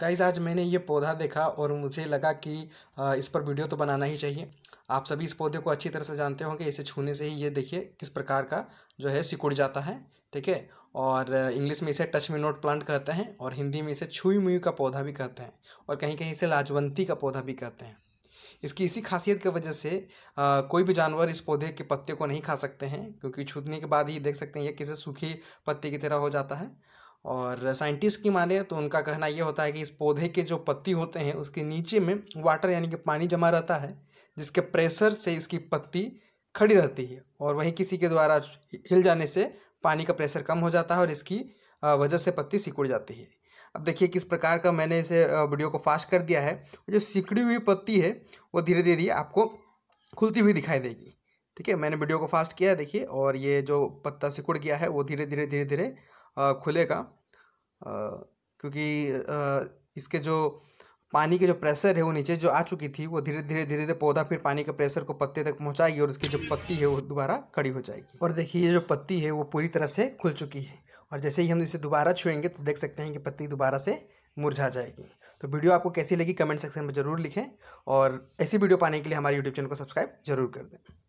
guys आज मैंने ये पौधा देखा और मुझे लगा कि इस पर वीडियो तो बनाना ही चाहिए आप सभी इस पौधे को अच्छी तरह से जानते होंगे इसे छूने से ही ये देखिए किस प्रकार का जो है सिकुड़ जाता है ठीक है और इंग्लिश में इसे टच मी नोट प्लांट कहते हैं और हिंदी में इसे छुई मुई का पौधा भी कहते हैं और कहीं कहीं इसे लाजवंती का पौधा भी कहते हैं इसकी इसी खासियत की वजह से आ, कोई भी जानवर इस पौधे के पत्ते को नहीं खा सकते हैं क्योंकि छूटने के बाद ही देख सकते हैं ये किसी सूखे पत्ते की तरह हो जाता है और साइंटिस्ट की माने तो उनका कहना ये होता है कि इस पौधे के जो पत्ती होते हैं उसके नीचे में वाटर यानी कि पानी जमा रहता है जिसके प्रेशर से इसकी पत्ती खड़ी रहती है और वहीं किसी के द्वारा हिल जाने से पानी का प्रेशर कम हो जाता है और इसकी वजह से पत्ती सिकुड़ जाती है अब देखिए किस प्रकार का मैंने इसे वीडियो को फास्ट कर दिया है जो सिकड़ी हुई पत्ती है वो धीरे धीरे आपको खुलती हुई दिखाई देगी ठीक है मैंने वीडियो को फास्ट किया है देखिए और ये जो पत्ता सिकुड़ गया है वो धीरे धीरे धीरे धीरे खुलेगा क्योंकि इसके जो पानी की जो प्रेशर है वो नीचे जो आ चुकी थी वो धीरे धीरे धीरे धीरे पौधा फिर पानी के प्रेशर को पत्ते तक पहुंचाएगी और उसकी जो पत्ती है वो दोबारा खड़ी हो जाएगी और देखिए ये जो पत्ती है वो पूरी तरह से खुल चुकी है और जैसे ही हम इसे दोबारा छुएंगे तो देख सकते हैं कि पत्ती दोबारा से मुरझा जाएगी तो वीडियो आपको कैसी लगी कमेंट सेक्शन में ज़रूर लिखें और ऐसी वीडियो पाने के लिए हमारे यूट्यूब चैनल को सब्सक्राइब जरूर कर दें